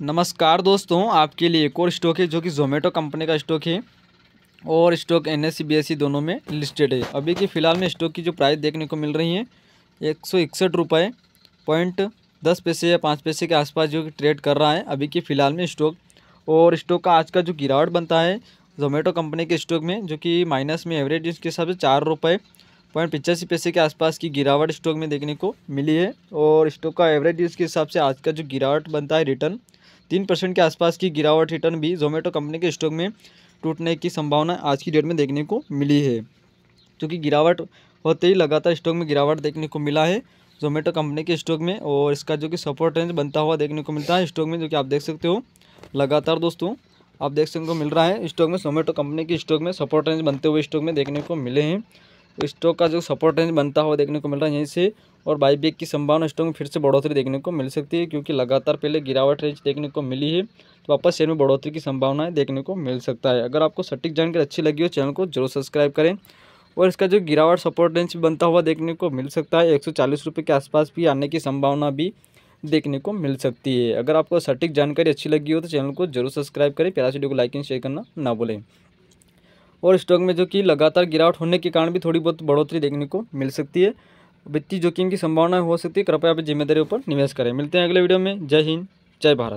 नमस्कार दोस्तों आपके लिए एक और स्टॉक है जो कि जोमेटो कंपनी का स्टॉक है और स्टॉक एन एस दोनों में लिस्टेड है अभी के फ़िलहाल में स्टॉक की जो प्राइस देखने को मिल रही है एक सौ इकसठ रुपये पॉइंट दस पैसे या पाँच पैसे के आसपास जो ट्रेड कर रहा है अभी के फ़िलहाल में स्टॉक और स्टॉक का आज का जो गिरावट बनता है जोमेटो कंपनी के स्टॉक में जो कि माइनस में एवरेज के हिसाब से चार रुपये पॉइंट पिचासी पैसे के आसपास की गिरावट स्टॉक में देखने को मिली है और स्टॉक का एवरेज के हिसाब से आज का जो गिरावट बनता है रिटर्न तीन परसेंट के आसपास की गिरावट रिटर्न भी जोमेटो कंपनी के स्टॉक में टूटने की संभावना आज की डेट में देखने को मिली है क्योंकि गिरावट होते ही लगातार स्टॉक में गिरावट देखने को मिला है जोमेटो कंपनी के स्टॉक में और इसका जो कि सपोर्ट रेंज बनता हुआ देखने को मिलता है स्टॉक में जो कि आप देख सकते हो लगातार दोस्तों आप देख सकते को मिल रहा है स्टॉक में जोमेटो कंपनी के स्टॉक में सपोर्ट रेंज बनते हुए स्टॉक में देखने को मिले हैं तो स्टॉक का जो सपोर्ट रेंज बनता हुआ देखने को मिल रहा है यहीं से और बैक की संभावना स्टॉक में फिर से बढ़ोतरी देखने को मिल सकती है क्योंकि लगातार पहले गिरावट रेंज देखने को मिली है तो वापस शेयर में बढ़ोतरी की संभावनाएं देखने को मिल सकता है अगर आपको सटीक जानकारी अच्छी लगी हो चैनल को जरूर सब्सक्राइब करें और इसका जो गिरावट सपोर्ट रेंज बनता हुआ देखने को मिल सकता है एक सौ के आसपास भी आने की संभावना भी देखने को मिल सकती है अगर आपको सटीक जानकारी अच्छी लगी हो तो चैनल को जरूर सब्सक्राइब करें प्यारा वीडियो को लाइक एंड शेयर करना ना भूलें और स्टॉक में जो कि लगातार गिरावट होने के कारण भी थोड़ी बहुत बढ़ोतरी देखने को मिल सकती है वित्तीय जोखिम की संभावना हो सकती है कृपया आप जिम्मेदारी ऊपर निवेश करें मिलते हैं अगले वीडियो में जय हिंद जय भारत